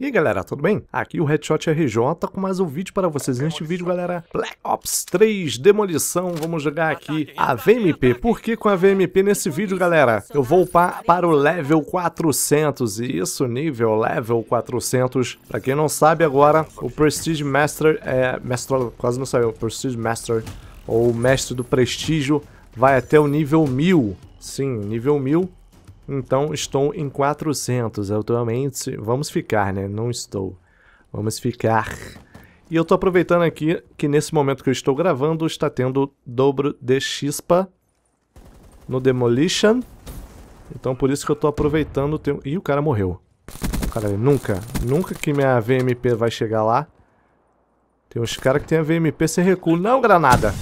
E aí galera, tudo bem? Aqui o Headshot RJ com mais um vídeo para vocês. Neste vídeo, galera, Black Ops 3 Demolição. Vamos jogar aqui a VMP. Por que com a VMP nesse vídeo, galera? Eu vou upar para o level 400. E isso, nível level 400. Para quem não sabe agora, o Prestige Master é... quase não saiu. Prestige Master, ou Mestre do Prestígio, vai até o nível 1000. Sim, nível 1000 então estou em 400 atualmente. Vamos ficar, né? Não estou. Vamos ficar. E eu estou aproveitando aqui que nesse momento que eu estou gravando está tendo dobro de chispa no Demolition. Então por isso que eu estou aproveitando. Tem... Ih, o cara morreu. Cara, nunca, nunca que minha VMP vai chegar lá. Tem uns caras que tem a VMP sem recuo. Não, granada!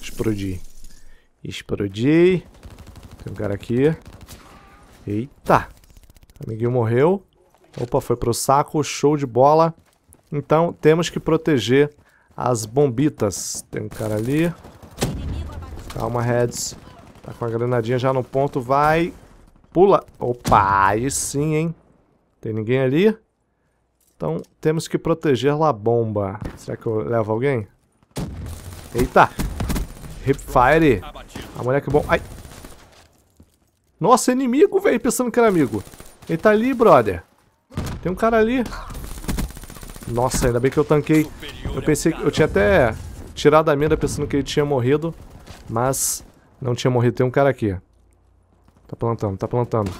Explodi. Explodi. Tem um cara aqui. Eita! Amiguinho morreu. Opa, foi pro saco. Show de bola. Então, temos que proteger as bombitas. Tem um cara ali. Calma, Reds. Tá com a granadinha já no ponto. Vai. Pula. Opa, aí sim, hein? Tem ninguém ali? Então, temos que proteger lá a bomba. Será que eu levo alguém? Eita! Hipfire! A mulher que bom... Ai! Nossa, inimigo, velho, pensando que era amigo. Ele tá ali, brother. Tem um cara ali. Nossa, ainda bem que eu tanquei. Eu pensei que... Eu tinha até tirado a mira pensando que ele tinha morrido. Mas não tinha morrido. Tem um cara aqui. Tá plantando, tá plantando.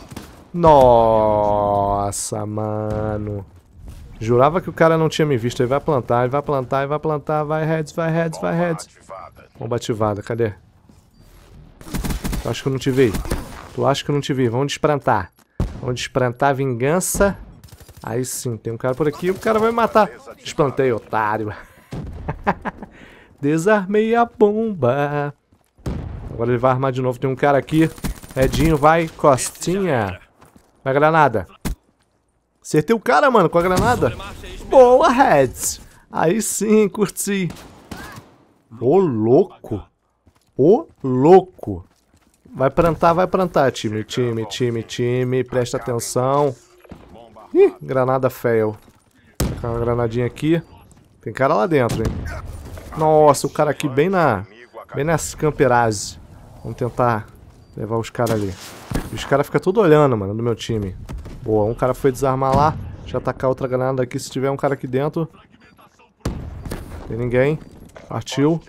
Nossa, mano. Jurava que o cara não tinha me visto. Ele vai plantar, ele vai plantar, ele vai plantar. Vai, Reds, vai, Reds, vai, Reds. Bomba ativada, cadê? Eu acho que eu não te Tu acha que eu não te vi? Vamos desprantar. Vamos desprantar a vingança. Aí sim, tem um cara por aqui. O cara vai me matar. Desplantei, otário. Desarmei a bomba. Agora ele vai armar de novo. Tem um cara aqui. Redinho, vai. Costinha. Vai, granada. Acertei o cara, mano, com a granada. Boa, Reds. Aí sim, curti. Ô, louco. Ô, louco. Vai plantar, vai plantar, time, time, time, time. Presta atenção. Ih, granada fail. Colocar uma granadinha aqui. Tem cara lá dentro, hein? Nossa, o cara aqui bem na... Bem nessa camperazes. Vamos tentar levar os caras ali. Os caras ficam tudo olhando, mano, do meu time. Boa, um cara foi desarmar lá. Deixa eu atacar outra granada aqui. Se tiver um cara aqui dentro... Tem ninguém. Partiu.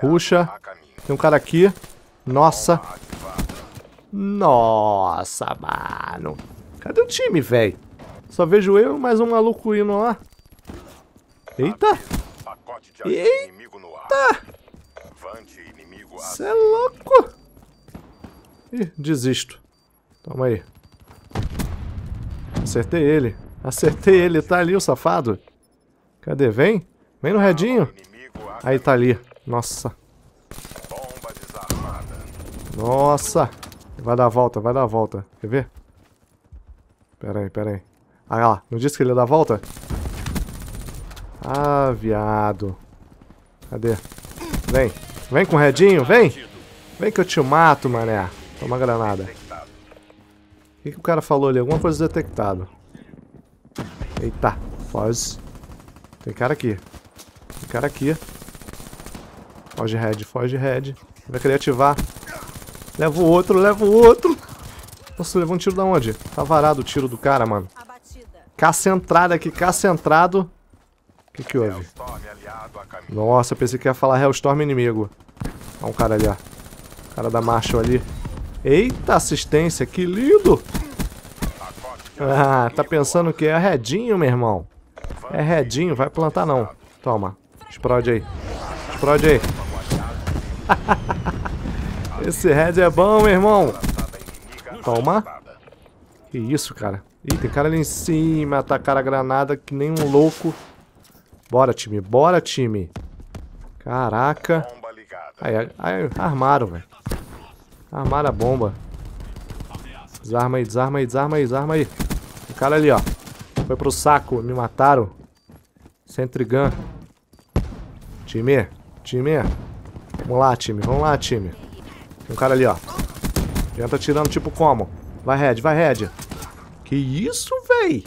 Puxa. Tem um cara aqui. Nossa. Nossa, mano. Cadê o time, velho? Só vejo eu e mais um maluco indo lá. Eita. Eita. Você é louco. Ih, desisto. Toma aí. Acertei ele. Acertei ele. Tá ali o safado. Cadê? Vem. Vem no redinho. Aí tá ali. Nossa. Nossa. Vai dar a volta, vai dar a volta. Quer ver? Pera aí, pera aí. Ah lá, não disse que ele ia dar a volta? Ah, viado. Cadê? Vem. Vem com o redinho, vem. Vem que eu te mato, mané. Toma granada. O que, que o cara falou ali? Alguma coisa detectada. Eita, foge. Tem cara aqui. Tem cara aqui. Foge, red, foge, red. Vai querer ativar. Leva o outro, leva o outro. Nossa, levou um tiro da onde? Tá varado o tiro do cara, mano. Caça entrada aqui, caça entrado. O que que houve? Nossa, pensei que ia falar Hellstorm inimigo. Olha um cara ali, ó. O cara da Marshall ali. Eita, assistência, que lindo! Ah, tá pensando que é redinho, meu irmão. É redinho, vai plantar não. Toma, explode aí. Explode aí. Esse red é bom, meu irmão. Toma. Que isso, cara. Ih, tem cara ali em cima. Atacaram a granada que nem um louco. Bora, time. Bora, time. Caraca. Aí, aí armaram, velho. Armaram a bomba. Desarma aí, desarma aí, desarma aí, desarma aí. O cara ali, ó. Foi pro saco. Me mataram. Sentry gun. Time. Time. Vamos lá, time. Vamos lá, time um cara ali, ó. Já tá tirando tipo como? Vai, Red, vai, Red. Que isso, véi?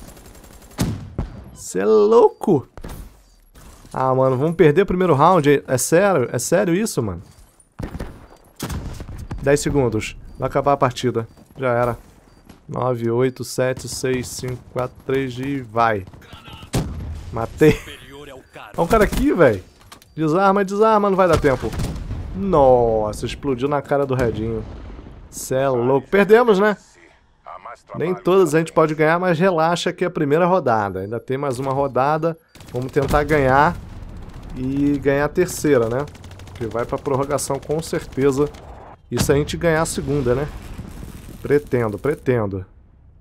Você é louco? Ah, mano, vamos perder o primeiro round? É sério? É sério isso, mano? 10 segundos. Vai acabar a partida. Já era. 9, 8, 7, 6, 5, 4, 3 e vai. Matei. Olha é é um cara aqui, velho. Desarma, desarma, não vai dar tempo. Nossa, explodiu na cara do Redinho. Cê é louco. Perdemos, né? Nem todas a gente pode ganhar, mas relaxa que é a primeira rodada. Ainda tem mais uma rodada. Vamos tentar ganhar e ganhar a terceira, né? Que vai pra prorrogação com certeza. E se a gente ganhar a segunda, né? Pretendo, pretendo.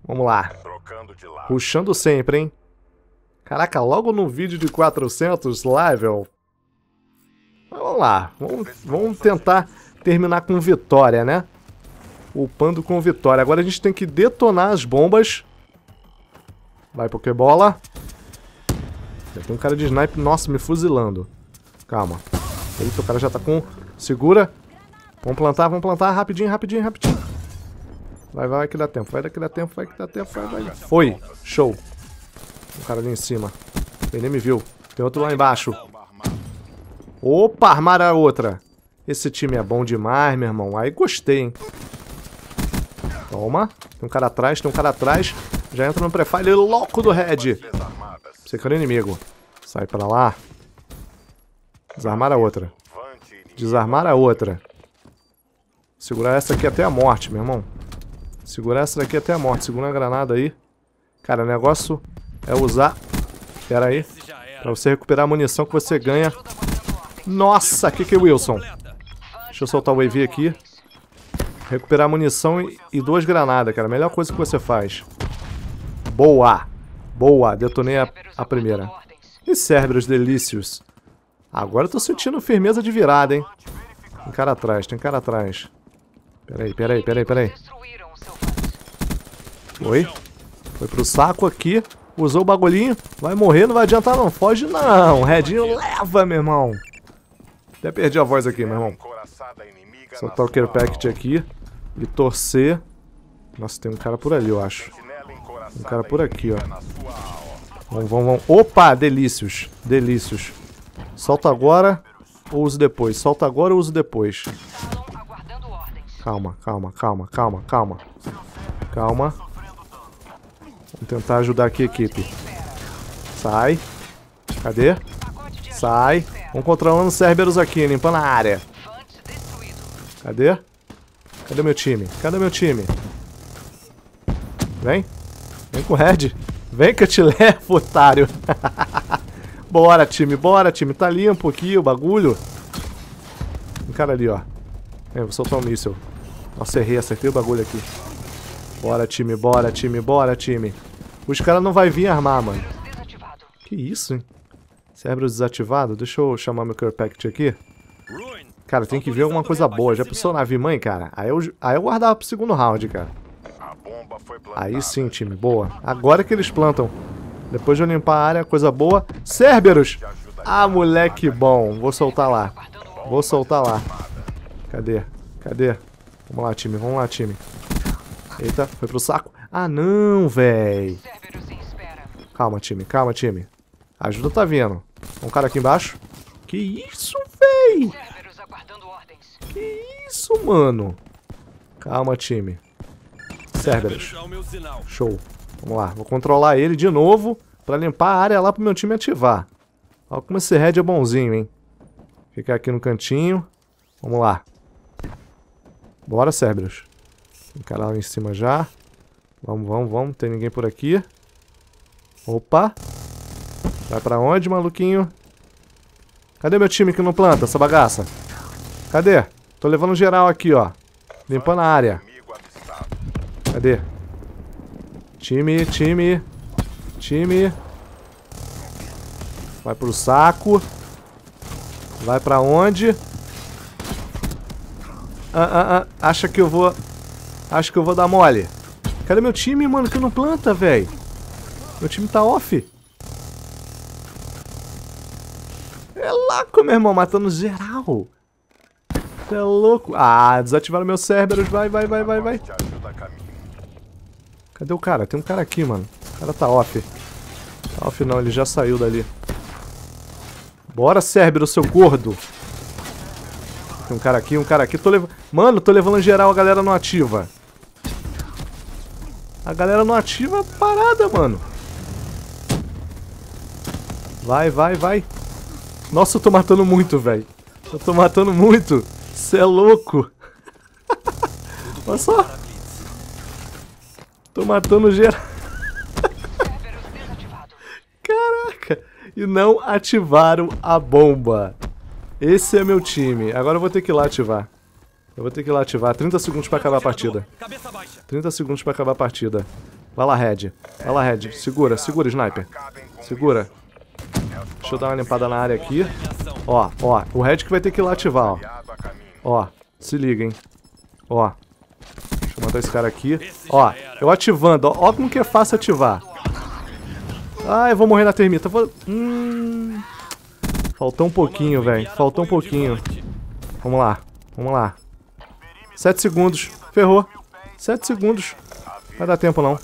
Vamos lá. Puxando sempre, hein? Caraca, logo no vídeo de 400 level, Vamos lá, vamos, vamos tentar terminar com vitória, né? Upando com vitória. Agora a gente tem que detonar as bombas. Vai, Pokébola. Já tem um cara de sniper, nossa, me fuzilando. Calma. Eita, o cara já tá com... Segura. Vamos plantar, vamos plantar, rapidinho, rapidinho, rapidinho. Vai, vai, vai que dá tempo, vai que dá tempo, vai que dá tempo, vai, vai. Foi, show. O um cara ali em cima. Ele nem me viu. Tem outro lá embaixo. Opa, armaram a outra. Esse time é bom demais, meu irmão. Aí gostei, hein? Toma. Tem um cara atrás, tem um cara atrás. Já entra no prefile louco do Red. Você quer é o inimigo. Sai pra lá. Desarmar a outra. Desarmar a outra. Segurar essa aqui até a morte, meu irmão. Segurar essa daqui até a morte. Segura a granada aí. Cara, o negócio é usar... Pera aí. Pra você recuperar a munição que você ganha nossa, Kiki é, Wilson. Deixa eu soltar o wave aqui. Recuperar munição e, e duas granadas, cara. Melhor coisa que você faz. Boa. Boa. Detonei a, a primeira. E Cerberus Delícios. Agora eu tô sentindo firmeza de virada, hein? Tem cara atrás, tem cara atrás. Peraí, peraí, peraí, peraí. Foi? Foi pro saco aqui. Usou o bagulhinho. Vai morrer, não vai adiantar não. Foge não. Redinho leva, meu irmão. Até perdi a voz aqui, meu irmão. Soltar tá o care packet aqui e torcer. Nossa, tem um cara por ali, eu acho. um cara por aqui, ó. Vamos, vamos, vamos. Opa, delícios. Delícios. Solta agora ou uso depois? Solta agora ou uso depois? Calma, calma, calma, calma, calma. Calma. Vamos tentar ajudar aqui a equipe. Sai. Cadê? Sai. Vamos controlando os Cerberus aqui, limpando a área. Cadê? Cadê meu time? Cadê meu time? Vem. Vem com o Red. Vem que eu te levo, otário. bora, time. Bora, time. Tá limpo aqui o bagulho. Um cara ali, ó. Vem, vou soltar um míssil. Nossa, errei. Acertei o bagulho aqui. Bora, time. Bora, time. Bora, time. Os caras não vai vir armar, mano. Que isso, hein? Cérebro desativado. Deixa eu chamar meu Care Pact aqui. Cara, tem que ver alguma coisa boa. Já pensou nave mãe cara? Aí eu, aí eu guardava pro segundo round, cara. Aí sim, time. Boa. Agora que eles plantam. Depois de eu limpar a área, coisa boa. Cerberus! Ah, moleque bom. Vou soltar lá. Vou soltar lá. Cadê? Cadê? Vamos lá, time. Vamos lá, time. Eita, foi pro saco. Ah, não, véi. Calma, time. Calma, time. A ajuda tá vindo. Um cara aqui embaixo. Que isso, véi? Que isso, mano? Calma, time. Cerberus. Show. Vamos lá. Vou controlar ele de novo pra limpar a área lá pro meu time ativar. Olha como esse Red é bonzinho, hein? Ficar aqui no cantinho. Vamos lá. Bora, Cerberus. Tem cara lá em cima já. Vamos, vamos, vamos. Tem ninguém por aqui. Opa. Vai pra onde, maluquinho? Cadê meu time que não planta essa bagaça? Cadê? Tô levando geral aqui, ó. Limpando a área. Cadê? Time, time. Time. Vai pro saco. Vai pra onde? Ah, ah, ah. Acha que eu vou... Acho que eu vou dar mole. Cadê meu time, mano, que não planta, velho? Meu time tá off. louco, meu irmão, matando geral. Você é louco. Ah, desativaram meu Cerberus. Vai, vai, vai, vai, vai. Cadê o cara? Tem um cara aqui, mano. O cara tá off. Tá off não, ele já saiu dali. Bora, Cerberus, seu gordo. Tem um cara aqui, um cara aqui. Tô levando. Mano, tô levando geral, a galera não ativa. A galera não ativa a parada, mano. Vai, vai, vai. Nossa, eu tô matando muito, velho. Eu tô matando muito. Cê é louco. Olha só. Tô matando geral. Caraca. E não ativaram a bomba. Esse é meu time. Agora eu vou ter que ir lá ativar. Eu vou ter que ir lá ativar. 30 segundos pra acabar a partida. 30 segundos pra acabar a partida. Vai lá, Red. Vai lá, Red. Segura, segura, sniper. Segura. Deixa eu dar uma limpada na área aqui. Ó, ó. O Red que vai ter que ir lá ativar, ó. Ó. Se liga, hein. Ó. Deixa eu matar esse cara aqui. Ó. Eu ativando. Ó, ó como que é fácil ativar. Ah, eu vou morrer na termita. Vou... Hum... Faltou um pouquinho, velho. Faltou um pouquinho. Vamos lá. Vamos lá. Sete segundos. Ferrou. Sete segundos. Vai dar tempo, não.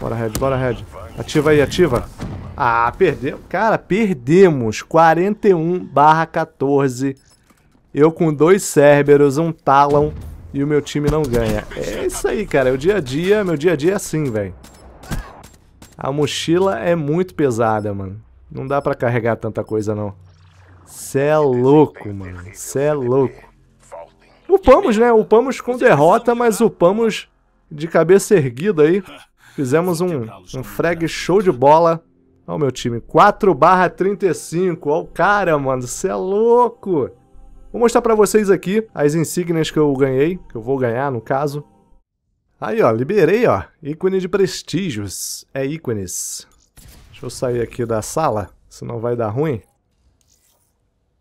Bora, Red. Bora, Red. Ativa aí, ativa. Ah, perdemos. Cara, perdemos. 41 barra 14. Eu com dois Cerberus, um Talon e o meu time não ganha. É isso aí, cara. É o dia a dia, meu dia a dia é assim, velho. A mochila é muito pesada, mano. Não dá pra carregar tanta coisa, não. Cê é louco, mano. Cê é louco. Upamos, né? Upamos com derrota, mas upamos de cabeça erguida aí. Fizemos um, um frag show de bola. Olha o meu time. 4 barra 35. Olha o cara, mano. Você é louco. Vou mostrar pra vocês aqui as insígnias que eu ganhei. Que eu vou ganhar, no caso. Aí, ó. Liberei, ó. ícone de prestígios. É ícones. Deixa eu sair aqui da sala. Senão vai dar ruim.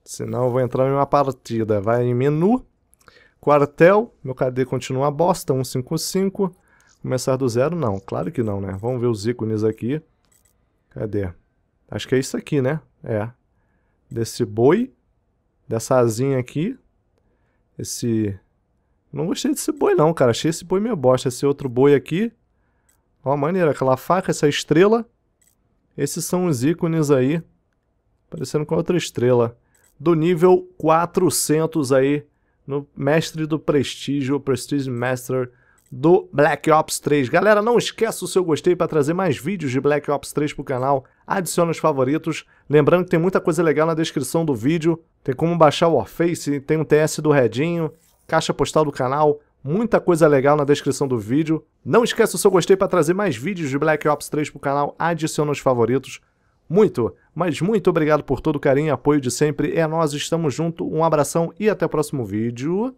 Senão eu vou entrar em uma partida. Vai em menu. Quartel. Meu KD continua bosta. 155. Começar do zero? Não. Claro que não, né? Vamos ver os ícones aqui. Cadê? Acho que é isso aqui, né? É. Desse boi, dessa asinha aqui, esse... Não gostei desse boi não, cara. Achei esse boi meio bosta. Esse outro boi aqui. Ó, maneiro. Aquela faca, essa estrela. Esses são os ícones aí. Parecendo com outra estrela. Do nível 400 aí. No Mestre do Prestígio, Prestige Master do Black Ops 3. Galera, não esqueça o seu gostei para trazer mais vídeos de Black Ops 3 para o canal. Adicione os favoritos. Lembrando que tem muita coisa legal na descrição do vídeo. Tem como baixar o Warface, tem um TS do Redinho, caixa postal do canal. Muita coisa legal na descrição do vídeo. Não esqueça o seu gostei para trazer mais vídeos de Black Ops 3 para o canal. Adicione os favoritos. Muito, mas muito obrigado por todo o carinho e apoio de sempre. É nós, estamos junto. Um abração e até o próximo vídeo.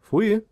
Fui!